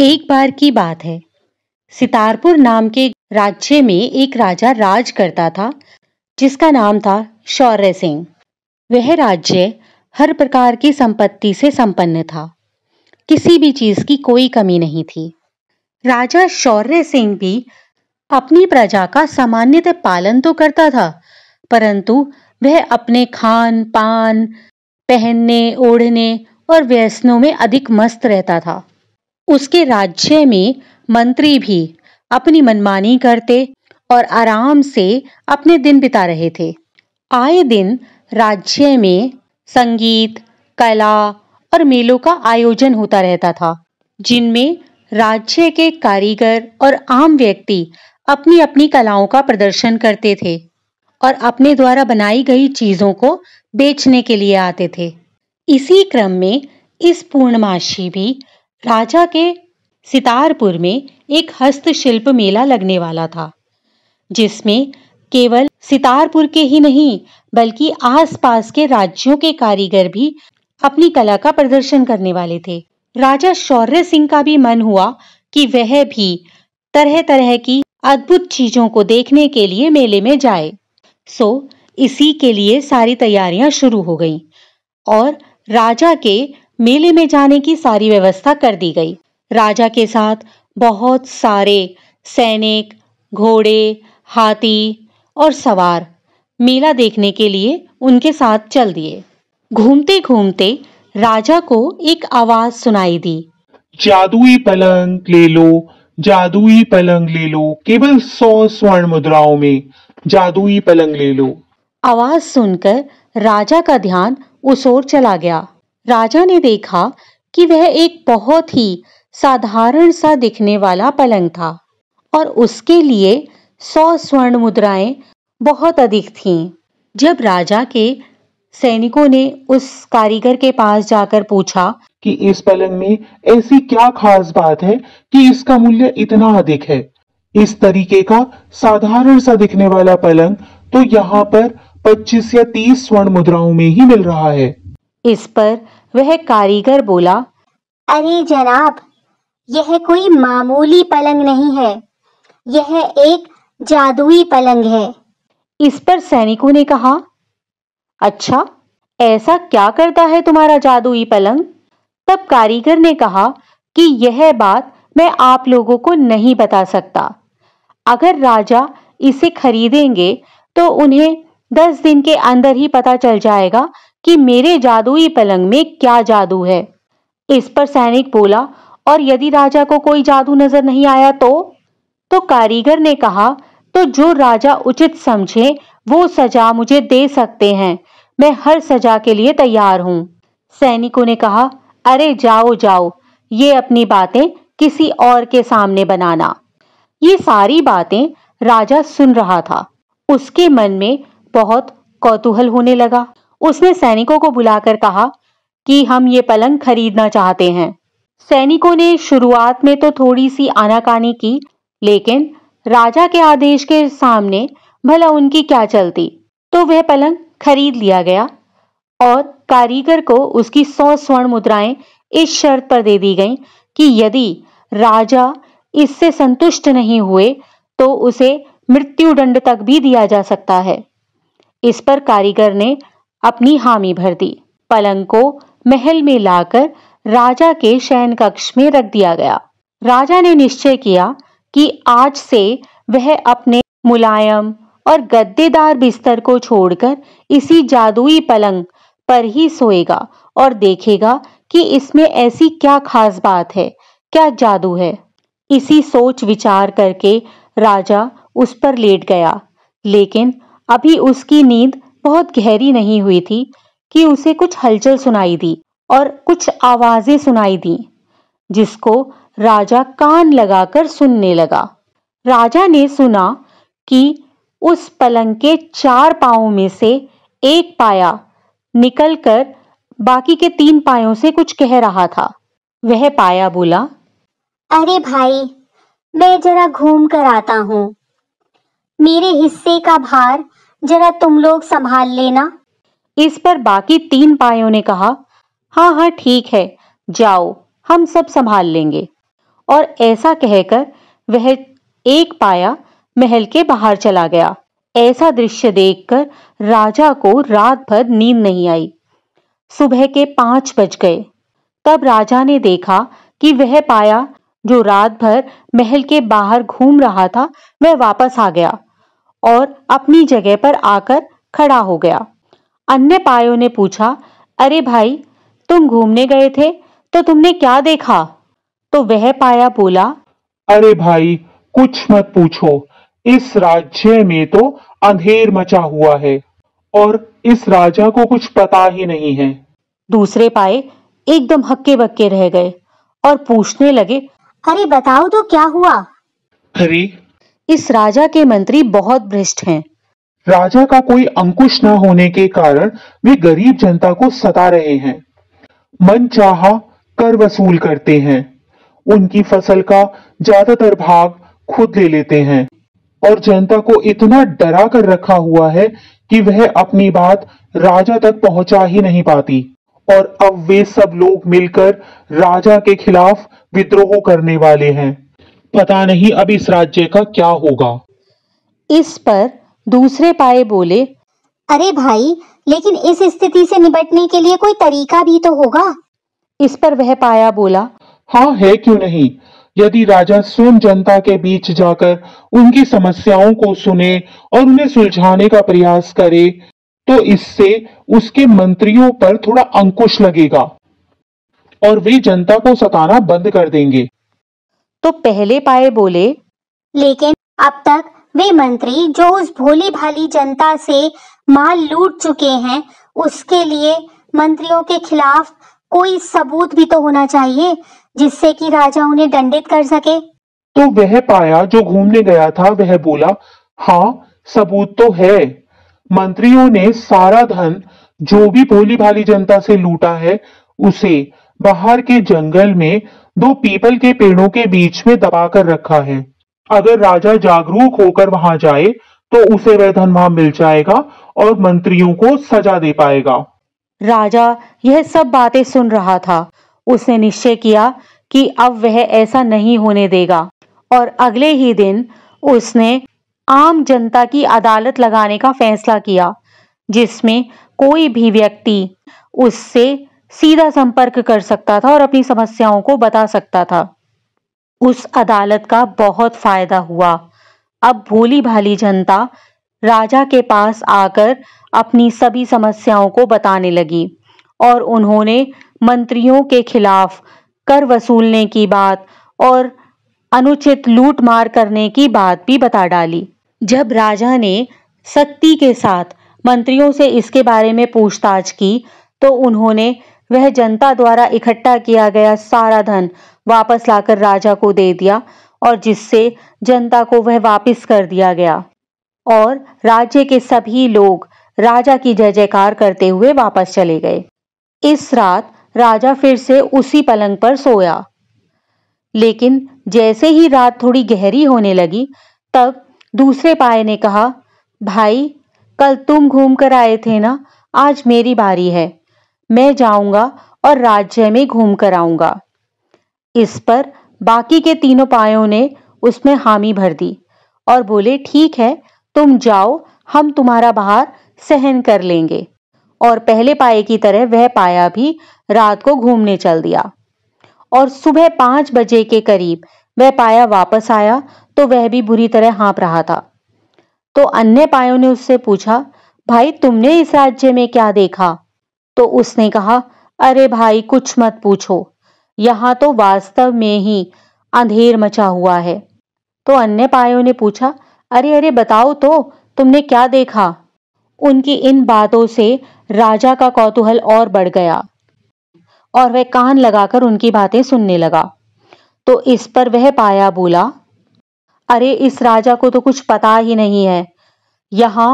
एक बार की बात है सितारपुर नाम के राज्य में एक राजा राज करता था जिसका नाम था शौर्य सिंह वह राज्य हर प्रकार की संपत्ति से संपन्न था किसी भी चीज की कोई कमी नहीं थी राजा शौर्य सिंह भी अपनी प्रजा का सामान्यतः पालन तो करता था परंतु वह अपने खान पान पहनने ओढ़ने और व्यसनों में अधिक मस्त रहता था उसके राज्य में मंत्री भी अपनी मनमानी करते और आराम से अपने दिन बिता रहे थे आए दिन राज्य में संगीत कला और मेलों का आयोजन होता रहता था जिनमें राज्य के कारीगर और आम व्यक्ति अपनी अपनी कलाओं का प्रदर्शन करते थे और अपने द्वारा बनाई गई चीजों को बेचने के लिए आते थे इसी क्रम में इस पूर्णमाशी भी राजा के सितारपुर में एक हस्तशिल्प मेला लगने वाला था जिसमें केवल सितारपुर के ही नहीं बल्कि आसपास के राज्यों के कारीगर भी अपनी कला का प्रदर्शन करने वाले थे राजा शौर्य सिंह का भी मन हुआ कि वह भी तरह तरह की अद्भुत चीजों को देखने के लिए मेले में जाए सो इसी के लिए सारी तैयारियां शुरू हो गईं और राजा के मेले में जाने की सारी व्यवस्था कर दी गई राजा के साथ बहुत सारे सैनिक घोड़े हाथी और सवार मेला देखने के लिए उनके साथ चल दिए घूमते घूमते राजा को एक आवाज सुनाई दी जादुई पलंग ले लो जादुई पलंग ले लो केवल सौ स्वर्ण मुद्राओं में जादुई पलंग ले लो आवाज सुनकर राजा का ध्यान उस ओर चला गया राजा ने देखा कि वह एक बहुत ही साधारण सा दिखने वाला पलंग था और उसके लिए सौ स्वर्ण मुद्राएं बहुत अधिक थीं। जब राजा के सैनिकों ने उस कारीगर के पास जाकर पूछा कि इस पलंग में ऐसी क्या खास बात है कि इसका मूल्य इतना अधिक है इस तरीके का साधारण सा दिखने वाला पलंग तो यहाँ पर 25 या 30 स्वर्ण मुद्राओं में ही मिल रहा है इस पर वह कारीगर बोला अरे जनाब यह कोई मामूली पलंग नहीं है यह एक जादुई पलंग है इस पर सैनिकों ने कहा अच्छा ऐसा क्या करता है तुम्हारा जादुई पलंग तब कारीगर ने कहा कि यह बात मैं आप लोगों को नहीं बता सकता अगर राजा इसे खरीदेंगे तो उन्हें दस दिन के अंदर ही पता चल जाएगा कि मेरे जादुई पलंग में क्या जादू है इस पर सैनिक बोला और यदि राजा को कोई जादू नजर नहीं आया तो तो कारीगर ने कहा तो जो राजा उचित समझे वो सजा मुझे दे सकते हैं मैं हर सजा के लिए तैयार हूँ सैनिकों ने कहा अरे जाओ जाओ ये अपनी बातें किसी और के सामने बनाना ये सारी बातें राजा सुन रहा था उसके मन में बहुत कौतूहल होने लगा उसने सैनिकों को बुलाकर कहा कि हम ये पलंग खरीदना चाहते हैं सैनिकों ने शुरुआत में तो थोड़ी सी आनाकानी की लेकिन राजा के आदेश के सामने भला उनकी क्या चलती तो वह पलंग खरीद लिया गया और कारीगर को उसकी सौ स्वर्ण मुद्राएं इस शर्त पर दे दी गईं कि यदि राजा इससे संतुष्ट नहीं हुए तो उसे मृत्यु दंड तक भी दिया जा सकता है इस पर कारीगर ने अपनी हामी भर दी पलंग को महल में लाकर राजा के शयन कक्ष में रख दिया गया राजा ने निश्चय किया कि आज से वह अपने मुलायम और गद्देदार बिस्तर को छोड़कर इसी जादुई पलंग पर ही सोएगा और देखेगा कि इसमें ऐसी क्या खास बात है क्या जादू है इसी सोच विचार करके राजा उस पर लेट गया लेकिन अभी उसकी नींद बहुत गहरी नहीं हुई थी कि उसे कुछ हलचल सुनाई दी और कुछ आवाजें सुनाई दी जिसको राजा कान लगाकर सुनने लगा राजा ने सुना कि उस पलंग के चार पाओ में से एक पाया निकलकर बाकी के तीन पायों से कुछ कह रहा था वह पाया बोला अरे भाई मैं जरा घूम कर आता हूँ मेरे हिस्से का भार जरा तुम लोग संभाल लेना इस पर बाकी तीन पायों ने कहा हाँ हाँ ठीक है जाओ हम सब संभाल लेंगे और ऐसा कहकर वह एक पाया महल के बाहर चला गया ऐसा दृश्य देखकर राजा को रात भर नींद नहीं आई सुबह के पांच बज गए तब राजा ने देखा कि वह पाया जो रात भर महल के बाहर घूम रहा था वह वापस आ गया और अपनी जगह पर आकर खड़ा हो गया अन्य पायो ने पूछा अरे भाई तुम घूमने गए थे तो तुमने क्या देखा तो वह पाया बोला अरे भाई कुछ मत पूछो इस राज्य में तो अंधेर मचा हुआ है और इस राजा को कुछ पता ही नहीं है दूसरे पाए एकदम हक्के बक्के रह गए और पूछने लगे अरे बताओ तो क्या हुआ अरे इस राजा के मंत्री बहुत भ्रष्ट हैं। राजा का कोई अंकुश न होने के कारण वे गरीब जनता को सता रहे हैं मन चाह कर वसूल करते हैं उनकी फसल का ज्यादातर भाग खुद ले लेते हैं और जनता को इतना डरा कर रखा हुआ है कि वह अपनी बात राजा तक पहुंचा ही नहीं पाती और अब वे सब लोग मिलकर राजा के खिलाफ विद्रोह करने वाले हैं पता नहीं अब इस राज्य का क्या होगा इस पर दूसरे पाए बोले अरे भाई लेकिन इस स्थिति से निपटने के लिए कोई तरीका भी तो होगा इस पर वह पाया बोला हाँ है क्यों नहीं यदि राजा स्वयं जनता के बीच जाकर उनकी समस्याओं को सुने और उन्हें सुलझाने का प्रयास करे तो इससे उसके मंत्रियों पर थोड़ा अंकुश लगेगा और वे जनता को सताना बंद कर देंगे तो पहले पाए बोले लेकिन अब तक वे मंत्री जो उस भोली भाली जनता से माल लूट चुके हैं उसके लिए मंत्रियों के खिलाफ कोई सबूत भी तो होना चाहिए जिससे कि राजा उन्हें दंडित कर सके तो वह पाया जो घूमने गया था वह बोला हाँ सबूत तो है मंत्रियों ने सारा धन जो भी भोली भाली जनता से लूटा है उसे बाहर के जंगल में दो पीपल के पेड़ों के बीच में दबाकर रखा है अगर राजा जागरूक होकर वहां जाए तो उसे वह धन वहां मिल जाएगा और मंत्रियों को सजा दे पाएगा राजा यह सब बातें सुन रहा था उसने निश्चय किया कि अब वह ऐसा नहीं होने देगा और अगले ही दिन उसने आम जनता की अदालत लगाने का फैसला किया जिसमें कोई भी व्यक्ति उससे सीधा संपर्क कर सकता था और अपनी समस्याओं को बता सकता था उस अदालत का बहुत फायदा हुआ अब भोली भाली जनता राजा के पास आकर अपनी सभी समस्याओं को बताने लगी और उन्होंने मंत्रियों के खिलाफ कर वसूलने की बात और अनुचित लूट मार करने की बात भी बता डाली जब राजा ने सख्ती के साथ मंत्रियों से इसके बारे में पूछताछ की तो उन्होंने वह जनता द्वारा इकट्ठा किया गया सारा धन वापस लाकर राजा को दे दिया और जिससे जनता को वह वापस कर दिया गया और राज्य के सभी लोग राजा की जय जयकार करते हुए वापस चले गए इस रात राजा फिर से उसी पलंग पर सोया लेकिन जैसे ही रात थोड़ी गहरी होने लगी तब दूसरे पाए ने कहा भाई कल तुम घूम कर आए थे ना आज मेरी बारी है मैं जाऊंगा और राज्य में घूम कर आऊंगा इस पर बाकी के तीनों पायों ने उसमें हामी भर दी और बोले ठीक है तुम जाओ हम तुम्हारा बाहर सहन कर लेंगे और पहले पाए की तरह वह पाया भी रात को घूमने चल दिया और सुबह पांच बजे के करीब वह पाया वापस आया तो वह भी बुरी तरह हाँप रहा था तो अन्य पायों ने उससे पूछा भाई तुमने इस राज्य में क्या देखा तो उसने कहा अरे भाई कुछ मत पूछो यहाँ तो वास्तव में ही अंधेर मचा हुआ है तो अन्य पायों ने पूछा अरे अरे बताओ तो तुमने क्या देखा उनकी इन बातों से राजा का कौतूहल और बढ़ गया और वह कान लगाकर उनकी बातें सुनने लगा तो इस पर वह पाया बोला अरे इस राजा को तो कुछ पता ही नहीं है यहाँ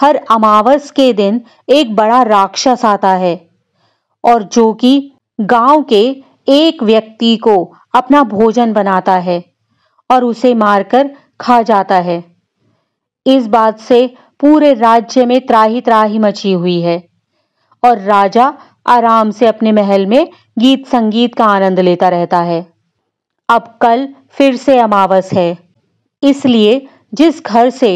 हर अमावस के दिन एक बड़ा राक्षस आता है और जो कि गांव के एक व्यक्ति को अपना भोजन बनाता है और उसे मारकर खा जाता है इस बात से पूरे राज्य में त्राही त्राही मची हुई है और राजा आराम से अपने महल में गीत संगीत का आनंद लेता रहता है अब कल फिर से अमावस है इसलिए जिस घर से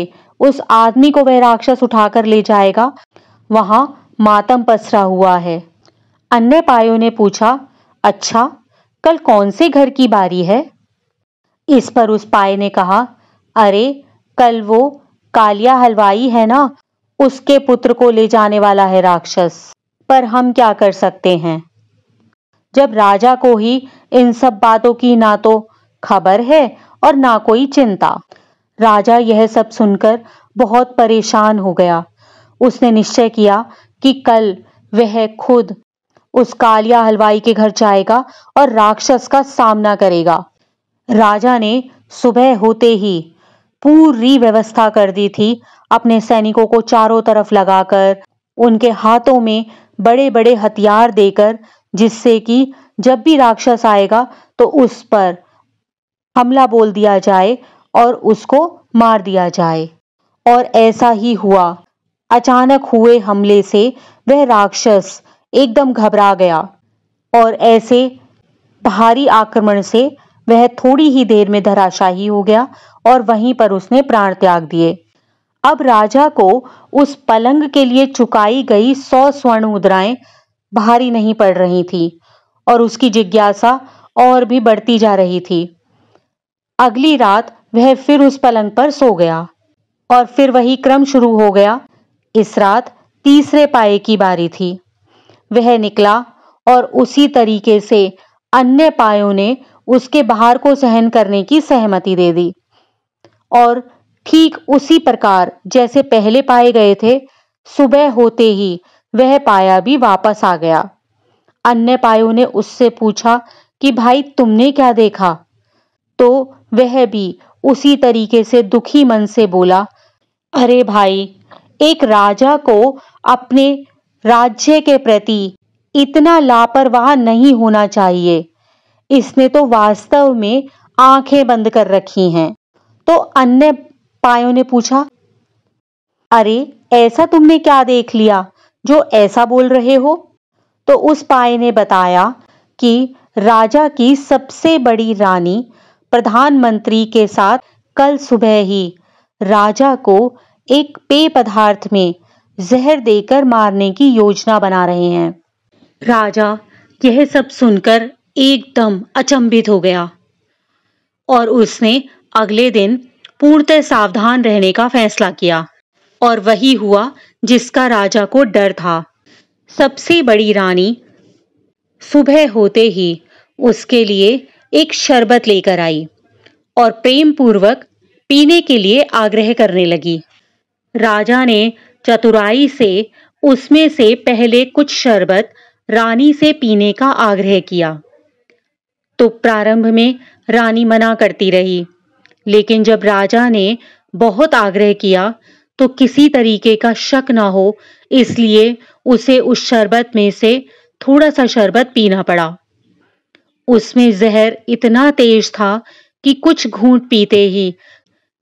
उस आदमी को वह राक्षस उठाकर ले जाएगा वहां मातम पसरा हुआ है अन्य पायो ने पूछा अच्छा कल कौन से घर की बारी है इस पर उस पाए ने कहा अरे कल वो कालिया हलवाई है ना उसके पुत्र को ले जाने वाला है राक्षस पर हम क्या कर सकते हैं जब राजा को ही इन सब बातों की ना तो खबर है और ना कोई चिंता राजा यह सब सुनकर बहुत परेशान हो गया उसने निश्चय किया कि कल वह खुद उस कालिया हलवाई के घर जाएगा और राक्षस का सामना करेगा राजा ने सुबह होते ही पूरी व्यवस्था कर दी थी अपने सैनिकों को चारों तरफ लगाकर उनके हाथों में बड़े बड़े हथियार देकर जिससे कि जब भी राक्षस आएगा तो उस पर हमला बोल दिया जाए और उसको मार दिया जाए और ऐसा ही हुआ अचानक हुए हमले से वह राक्षस एकदम घबरा गया और ऐसे भारी आक्रमण से वह थोड़ी ही देर में धराशाही हो गया और वहीं पर उसने प्राण त्याग दिए अब राजा को उस पलंग के लिए चुकाई गई सौ स्वर्ण मुद्राएं भारी नहीं पड़ रही थी और उसकी जिज्ञासा और भी बढ़ती जा रही थी अगली रात वह फिर उस पलंग पर सो गया और फिर वही क्रम शुरू हो गया इस रात तीसरे पाए की बारी थी वह निकला और उसी तरीके से अन्य पायों ने उसके बाहर को सहन करने की सहमति दे दी और ठीक उसी प्रकार जैसे पहले पाए गए थे सुबह होते ही वह पाया भी वापस आ गया अन्य पायों ने उससे पूछा कि भाई तुमने क्या देखा तो वह भी उसी तरीके से दुखी मन से बोला अरे भाई एक राजा को अपने राज्य के प्रति इतना लापरवाह नहीं होना चाहिए इसने तो वास्तव में आंखें बंद कर रखी हैं तो अन्य पायों ने पूछा अरे ऐसा तुमने क्या देख लिया जो ऐसा बोल रहे हो तो उस पाए ने बताया कि राजा की सबसे बड़ी रानी प्रधानमंत्री के साथ कल सुबह ही राजा को एक पेय पदार्थ में जहर देकर मारने की योजना बना रहे हैं राजा यह सब सुनकर एकदम अचंभित हो गया और उसने अगले दिन पूर्णतः सावधान रहने का फैसला किया और वही हुआ जिसका राजा को डर था सबसे बड़ी रानी सुबह होते ही उसके लिए एक शरबत लेकर आई और प्रेम पूर्वक पीने के लिए आग्रह करने लगी राजा ने चतुराई से उसमें से पहले कुछ शरबत रानी से पीने का आग्रह किया तो प्रारंभ में रानी मना करती रही लेकिन जब राजा ने बहुत आग्रह किया तो किसी तरीके का शक ना हो इसलिए उसे उस शरबत में से थोड़ा सा शरबत पीना पड़ा उसमें जहर इतना तेज था कि कुछ घूंट पीते ही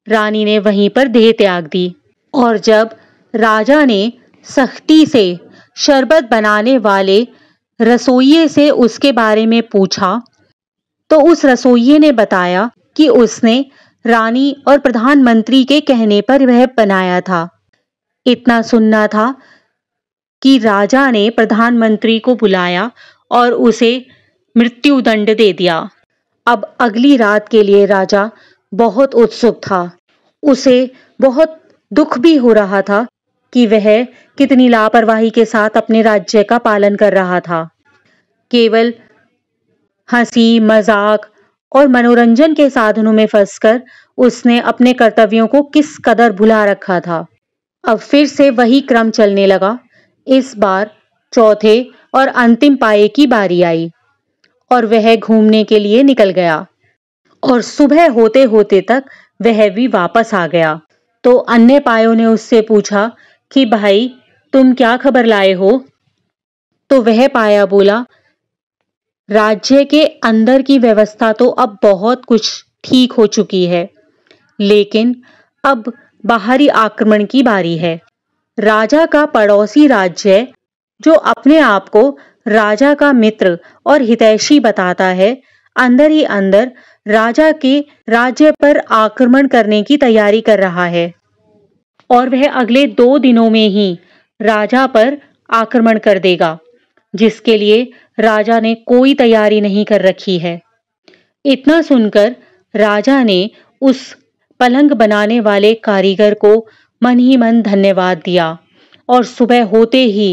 रानी ने वहीं पर देह त्याग दी और जब राजा ने सख्ती से शरबत बनाने वाले रसोइये से उसके बारे में पूछा तो उस रसोइये ने बताया कि उसने रानी और प्रधानमंत्री के कहने पर वह बनाया था इतना सुनना था कि राजा ने प्रधानमंत्री को बुलाया और उसे मृत्यु दंड दे दिया अब अगली रात के लिए राजा बहुत उत्सुक था उसे बहुत दुख भी हो रहा था कि वह कितनी लापरवाही के साथ अपने राज्य का पालन कर रहा था केवल हंसी मजाक और मनोरंजन के साधनों में फंसकर उसने अपने कर्तव्यों को किस कदर भुला रखा था अब फिर से वही क्रम चलने लगा इस बार चौथे और अंतिम पाए की बारी आई और वह घूमने के लिए निकल गया और सुबह होते होते तक वह भी वापस आ गया तो अन्य पायों ने उससे पूछा कि भाई तुम क्या खबर लाए हो तो वह पाया बोला राज्य के अंदर की व्यवस्था तो अब बहुत कुछ ठीक हो चुकी है लेकिन अब बाहरी आक्रमण की बारी है राजा का पड़ोसी राज्य जो अपने आप को राजा का मित्र और हितैषी बताता है अंदर ही अंदर राजा के राज्य पर आक्रमण करने की तैयारी कर रहा है और वह अगले दो दिनों में ही राजा पर आक्रमण कर देगा जिसके लिए राजा ने कोई तैयारी नहीं कर रखी है इतना सुनकर राजा ने उस पलंग बनाने वाले कारीगर को मन ही मन धन्यवाद दिया और सुबह होते ही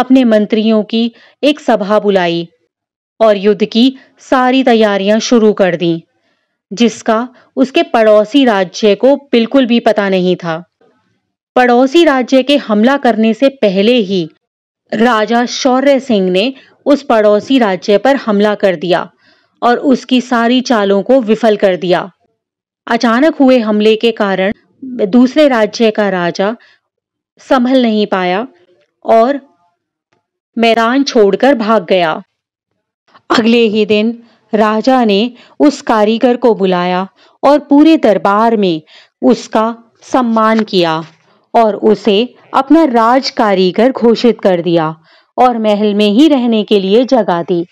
अपने मंत्रियों की एक सभा बुलाई और युद्ध की सारी तैयारियां शुरू कर दी जिसका उसके पड़ोसी राज्य को बिल्कुल भी पता नहीं था पड़ोसी राज्य के हमला करने से पहले ही राजा शौर्य सिंह ने उस पड़ोसी राज्य पर हमला कर दिया और उसकी सारी चालों को विफल कर दिया अचानक हुए हमले के कारण दूसरे राज्य का राजा संभल नहीं पाया और मैदान छोड़कर भाग गया अगले ही दिन राजा ने उस कारीगर को बुलाया और पूरे दरबार में उसका सम्मान किया और उसे अपना राज कारीगर घोषित कर दिया और महल में ही रहने के लिए जगा दी